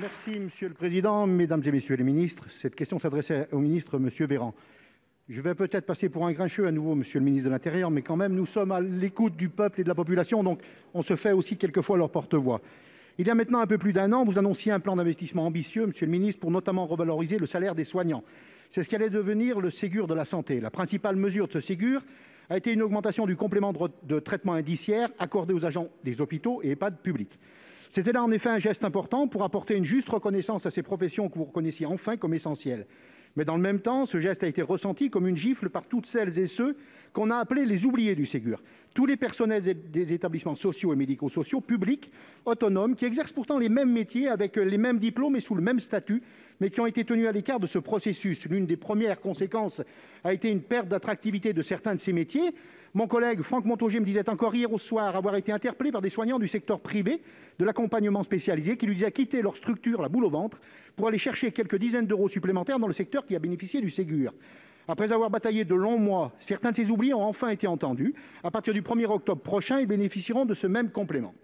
Merci monsieur le président, Mesdames et messieurs les ministres, cette question s'adressait au ministre monsieur Véran je vais peut-être passer pour un grincheux à nouveau monsieur le ministre de l'Intérieur, mais quand même, nous sommes à l'écoute du peuple et de la population, donc on se fait aussi quelquefois leur porte-voix il y a maintenant un peu plus d'un an, vous annonciez un plan d'investissement ambitieux, monsieur le ministre, pour notamment revaloriser le salaire des soignants. C'est ce allait devenir le Ségur de la santé. La principale mesure de ce Ségur a été une augmentation du complément de traitement indiciaire accordé aux agents des hôpitaux et EHPAD publics. C'était là, en effet, un geste important pour apporter une juste reconnaissance à ces professions que vous reconnaissiez enfin comme essentielles. Mais, dans le même temps, ce geste a été ressenti comme une gifle par toutes celles et ceux qu'on a appelés les oubliés du Ségur, tous les personnels des établissements sociaux et médico-sociaux, publics, autonomes, qui exercent pourtant les mêmes métiers, avec les mêmes diplômes et sous le même statut, mais qui ont été tenus à l'écart de ce processus. L'une des premières conséquences a été une perte d'attractivité de certains de ces métiers. Mon collègue Franck Montaugé me disait encore hier au soir avoir été interpellé par des soignants du secteur privé de l'accompagnement spécialisé qui lui disaient quitter leur structure, la boule au ventre, pour aller chercher quelques dizaines d'euros supplémentaires dans le secteur qui a bénéficié du Ségur. Après avoir bataillé de longs mois, certains de ces oubliés ont enfin été entendus. À partir du 1er octobre prochain, ils bénéficieront de ce même complément.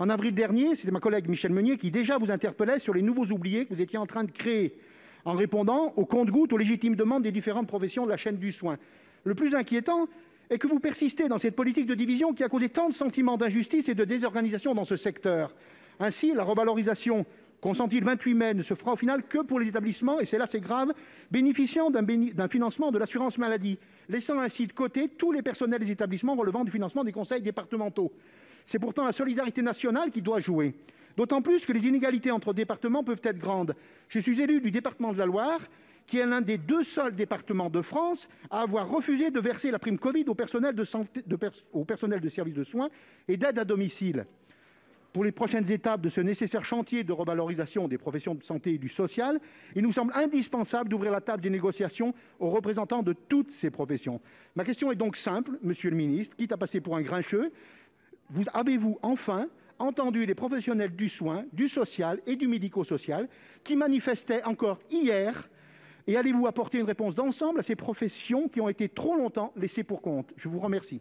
En avril dernier, c'était ma collègue Michèle Meunier qui déjà vous interpellait sur les nouveaux oubliés que vous étiez en train de créer, en répondant aux compte-gouttes aux légitimes demandes des différentes professions de la chaîne du soin. Le plus inquiétant est que vous persistez dans cette politique de division qui a causé tant de sentiments d'injustice et de désorganisation dans ce secteur. Ainsi, la revalorisation consentie le 28 mai ne se fera au final que pour les établissements, et c'est là c'est grave, bénéficiant d'un financement de l'assurance maladie, laissant ainsi de côté tous les personnels des établissements relevant du financement des conseils départementaux. C'est pourtant la solidarité nationale qui doit jouer, d'autant plus que les inégalités entre départements peuvent être grandes. Je suis élu du département de la Loire, qui est l'un des deux seuls départements de France à avoir refusé de verser la prime Covid au personnel de, santé, de services de soins et d'aide à domicile. Pour les prochaines étapes de ce nécessaire chantier de revalorisation des professions de santé et du social, il nous semble indispensable d'ouvrir la table des négociations aux représentants de toutes ces professions. Ma question est donc simple, monsieur le ministre, quitte à passer pour un grincheux, vous, avez-vous enfin entendu les professionnels du soin, du social et du médico-social qui manifestaient encore hier Et allez-vous apporter une réponse d'ensemble à ces professions qui ont été trop longtemps laissées pour compte Je vous remercie.